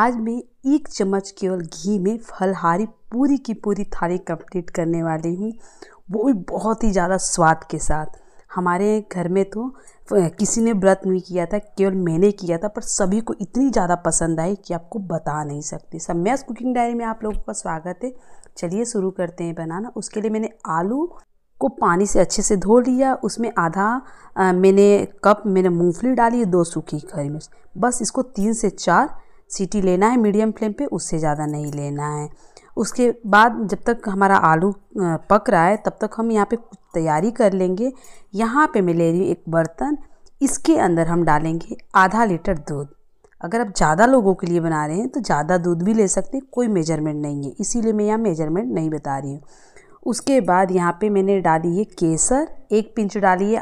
आज मैं एक चम्मच केवल घी में फलहारी पूरी की पूरी थाली कंप्लीट करने वाली हूँ वो भी बहुत ही ज़्यादा स्वाद के साथ हमारे घर में तो किसी ने व्रत नहीं किया था केवल मैंने किया था पर सभी को इतनी ज़्यादा पसंद आई कि आपको बता नहीं सकती सम्यास कुकिंग डायरी में आप लोगों का स्वागत है चलिए शुरू करते हैं बनाना उसके लिए मैंने आलू को पानी से अच्छे से धो लिया उसमें आधा आ, मैंने कप मैंने मूंगफली डाली दो सूखी हरी मिर्च बस इसको तीन से चार सीटी लेना है मीडियम फ्लेम पे उससे ज़्यादा नहीं लेना है उसके बाद जब तक हमारा आलू पक रहा है तब तक हम यहाँ पे कुछ तैयारी कर लेंगे यहाँ पे मैं ले रही हूँ एक बर्तन इसके अंदर हम डालेंगे आधा लीटर दूध अगर आप ज़्यादा लोगों के लिए बना रहे हैं तो ज़्यादा दूध भी ले सकते हैं कोई मेजरमेंट नहीं है इसीलिए मैं यहाँ मेजरमेंट नहीं बता रही हूँ उसके बाद यहाँ पे मैंने डाली है केसर एक पिंच डाली है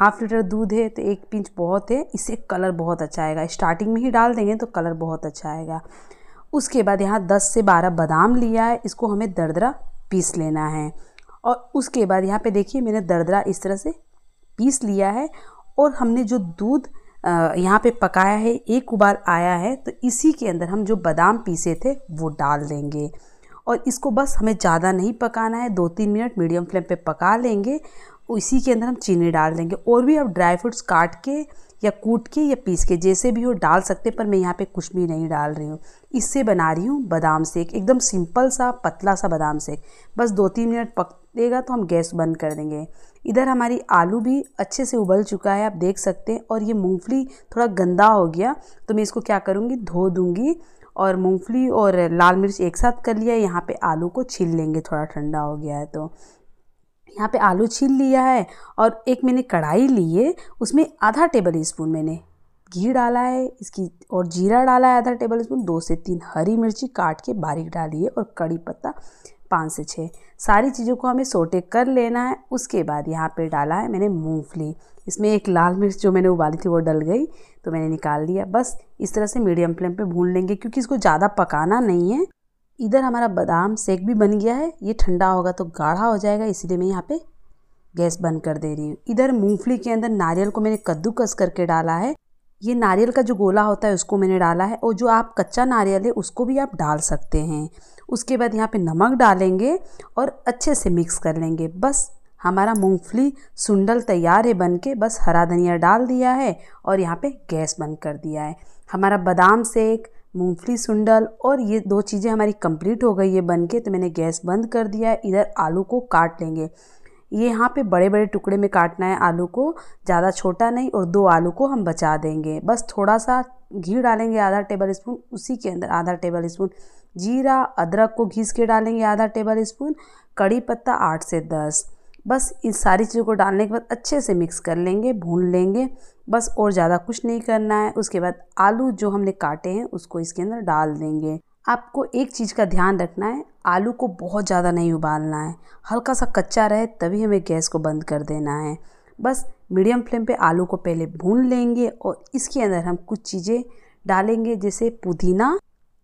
हाफ लीटर दूध है तो एक पिंच बहुत है इससे कलर बहुत अच्छा आएगा स्टार्टिंग में ही डाल देंगे तो कलर बहुत अच्छा आएगा उसके बाद यहाँ 10 से 12 बादाम लिया है इसको हमें दरदरा पीस लेना है और उसके बाद यहाँ पे देखिए मैंने दरदरा इस तरह से पीस लिया है और हमने जो दूध यहाँ पे पकाया है एक उबाल आया है तो इसी के अंदर हम जो बादाम पीसे थे वो डाल देंगे और इसको बस हमें ज़्यादा नहीं पकाना है दो तीन मिनट मीडियम फ्लेम पे पका लेंगे इसी के अंदर हम चीनी डाल देंगे और भी आप ड्राई फ्रूट्स काट के या कूट के या पीस के जैसे भी हो डाल सकते पर मैं यहाँ पे कुछ भी नहीं डाल रही हूँ इससे बना रही हूँ बादाम सेक एकदम सिंपल सा पतला सा बादाम सेक बस दो तीन मिनट पक देगा तो हम गैस बंद कर देंगे इधर हमारी आलू भी अच्छे से उबल चुका है आप देख सकते हैं और ये मूँगफली थोड़ा गंदा हो गया तो मैं इसको क्या करूँगी धो दूँगी और मूँगफली और लाल मिर्च एक साथ कर लिया यहाँ पे आलू को छील लेंगे थोड़ा ठंडा हो गया है तो यहाँ पे आलू छील लिया है और एक मैंने कढ़ाई ली है उसमें आधा टेबल स्पून मैंने घी डाला है इसकी और जीरा डाला है आधा टेबल स्पून दो से तीन हरी मिर्ची काट के बारीक डाली है और कड़ी पत्ता पाँच से छः सारी चीज़ों को हमें सोटे कर लेना है उसके बाद यहाँ पे डाला है मैंने मूंगफली इसमें एक लाल मिर्च जो मैंने उबाली थी वो डल गई तो मैंने निकाल लिया बस इस तरह से मीडियम फ्लेम पे भून लेंगे क्योंकि इसको ज़्यादा पकाना नहीं है इधर हमारा बादाम सेक भी बन गया है ये ठंडा होगा तो गाढ़ा हो जाएगा इसीलिए मैं यहाँ पे गैस बंद कर दे रही हूँ इधर मूंगफली के अंदर नारियल को मैंने कद्दूकस करके डाला है ये नारियल का जो गोला होता है उसको मैंने डाला है और जो आप कच्चा नारियल है उसको भी आप डाल सकते हैं उसके बाद यहाँ पे नमक डालेंगे और अच्छे से मिक्स कर लेंगे बस हमारा मूंगफली सुंडल तैयार है बन के बस हरा धनिया डाल दिया है और यहाँ पे गैस बंद कर दिया है हमारा बादाम सेक मूंगफली सुंडल और ये दो चीज़ें हमारी कंप्लीट हो गई है बन के तो मैंने गैस बंद कर दिया है इधर आलू को काट लेंगे ये यहाँ पे बड़े बड़े टुकड़े में काटना है आलू को ज़्यादा छोटा नहीं और दो आलू को हम बचा देंगे बस थोड़ा सा घी डालेंगे आधा टेबल स्पून उसी के अंदर आधा टेबल स्पून जीरा अदरक को घीस के डालेंगे आधा टेबल स्पून कड़ी पत्ता आठ से दस बस इन सारी चीज़ों को डालने के बाद अच्छे से मिक्स कर लेंगे भून लेंगे बस और ज़्यादा कुछ नहीं करना है उसके बाद आलू जो हमने काटे हैं उसको इसके अंदर डाल देंगे आपको एक चीज़ का ध्यान रखना है आलू को बहुत ज़्यादा नहीं उबालना है हल्का सा कच्चा रहे तभी हमें गैस को बंद कर देना है बस मीडियम फ्लेम पे आलू को पहले भून लेंगे और इसके अंदर हम कुछ चीज़ें डालेंगे जैसे पुदीना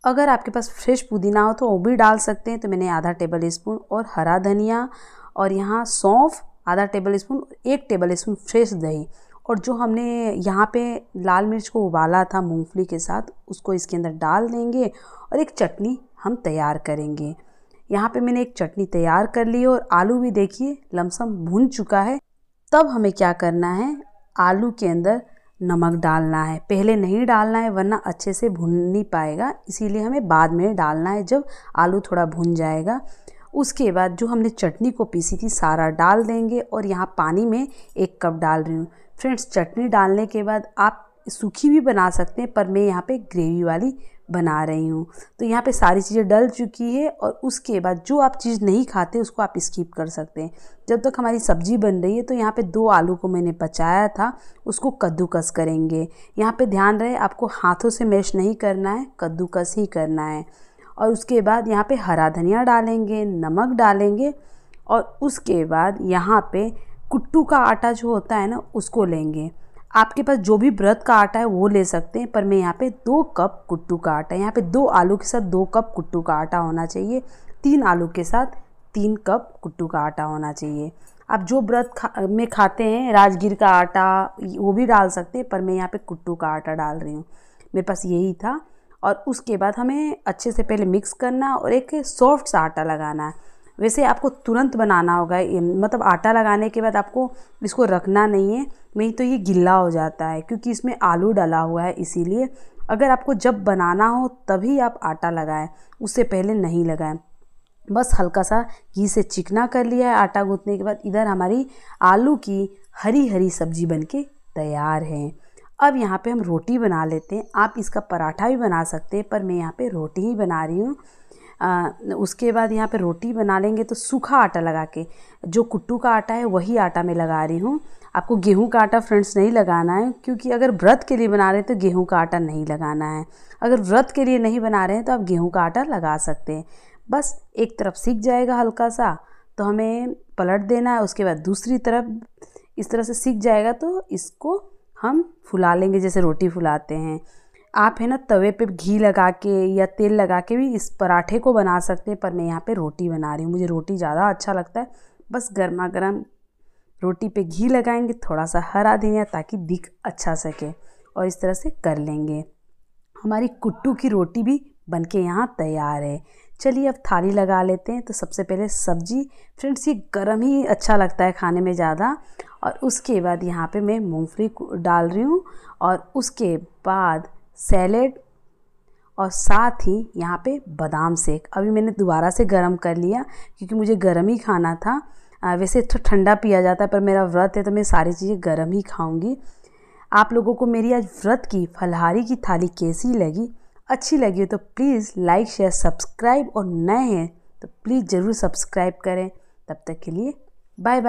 अगर आपके पास फ्रेश पुदीना हो तो वो भी डाल सकते हैं तो मैंने आधा टेबल स्पून और हरा धनिया और यहाँ सौंफ आधा टेबल स्पून एक टेबल स्पून फ्रेश दही और जो हमने यहाँ पे लाल मिर्च को उबाला था मूंगफली के साथ उसको इसके अंदर डाल देंगे और एक चटनी हम तैयार करेंगे यहाँ पे मैंने एक चटनी तैयार कर ली और आलू भी देखिए लमसम भून चुका है तब हमें क्या करना है आलू के अंदर नमक डालना है पहले नहीं डालना है वरना अच्छे से भून नहीं पाएगा इसीलिए हमें बाद में डालना है जब आलू थोड़ा भून जाएगा उसके बाद जो हमने चटनी को पीसी थी सारा डाल देंगे और यहाँ पानी में एक कप डाल रही हूँ फ्रेंड्स चटनी डालने के बाद आप सूखी भी बना सकते हैं पर मैं यहाँ पे ग्रेवी वाली बना रही हूँ तो यहाँ पे सारी चीज़ें डल चुकी है और उसके बाद जो आप चीज़ नहीं खाते उसको आप स्किप कर सकते हैं जब तक हमारी सब्ज़ी बन रही है तो यहाँ पे दो आलू को मैंने पचाया था उसको कद्दूकस करेंगे यहाँ पे ध्यान रहे आपको हाथों से मैश नहीं करना है कद्दूकस ही करना है और उसके बाद यहाँ पर हरा धनिया डालेंगे नमक डालेंगे और उसके बाद यहाँ पर कुट्टू का आटा जो होता है ना उसको लेंगे आपके पास जो भी व्रत का आटा है वो ले सकते हैं पर मैं यहाँ पे दो कप कुट्टू का आटा यहाँ पे दो आलू के साथ दो कप कुट्टू का आटा होना चाहिए तीन आलू के साथ तीन कप कुट्टू का आटा होना चाहिए आप जो व्रत खा, में खाते हैं राजगीर का आटा वो भी डाल सकते हैं पर मैं यहाँ पे कुट्टू का आटा डाल रही हूँ मेरे पास यही था और उसके बाद हमें अच्छे से पहले मिक्स करना और एक सॉफ्ट सा आटा लगाना है वैसे आपको तुरंत बनाना होगा मतलब आटा लगाने के बाद आपको इसको रखना नहीं है नहीं तो ये गिल्ला हो जाता है क्योंकि इसमें आलू डाला हुआ है इसीलिए अगर आपको जब बनाना हो तभी आप आटा लगाएं उससे पहले नहीं लगाएं बस हल्का सा घी से चिकना कर लिया है आटा गूँथने के बाद इधर हमारी आलू की हरी हरी सब्जी के तैयार है अब यहाँ पे हम रोटी बना लेते हैं आप इसका पराठा भी बना सकते हैं पर मैं यहाँ पे रोटी ही बना रही हूँ आ, उसके बाद यहाँ पे रोटी बना लेंगे तो सूखा आटा लगा के जो कुट्टू का आटा है वही आटा मैं लगा रही हूँ आपको गेहूं का आटा फ्रेंड्स नहीं लगाना है क्योंकि अगर व्रत के लिए बना रहे हैं तो गेहूं का आटा नहीं लगाना है अगर व्रत के लिए नहीं बना रहे हैं तो आप गेहूं का आटा लगा सकते हैं बस एक तरफ सीख जाएगा हल्का सा तो हमें पलट देना है उसके बाद दूसरी तरफ इस तरह से सीख जाएगा तो इसको हम फुला लेंगे जैसे रोटी फुलाते हैं आप है ना तवे पे घी लगा के या तेल लगा के भी इस पराठे को बना सकते हैं पर मैं यहाँ पे रोटी बना रही हूँ मुझे रोटी ज़्यादा अच्छा लगता है बस गर्मा गर्म रोटी पे घी लगाएंगे थोड़ा सा हरा धनिया ताकि दिख अच्छा सके और इस तरह से कर लेंगे हमारी कुट्टू की रोटी भी बन के यहाँ तैयार है चलिए अब थाली लगा लेते हैं तो सबसे पहले सब्जी फ्रेंड्स ये गर्म ही अच्छा लगता है खाने में ज़्यादा और उसके बाद यहाँ पे मैं मूंगफली डाल रही हूँ और उसके बाद सैलेड और साथ ही यहाँ पे बादाम सेक अभी मैंने दोबारा से गर्म कर लिया क्योंकि मुझे गर्म ही खाना था वैसे तो ठंडा पिया जाता है पर मेरा व्रत है तो मैं सारी चीज़ें गर्म ही खाऊंगी आप लोगों को मेरी आज व्रत की फलहारी की थाली कैसी लगी अच्छी लगी हो तो प्लीज़ लाइक शेयर सब्सक्राइब और नए हैं तो प्लीज़ ज़रूर सब्सक्राइब करें तब तक के लिए बाय बाय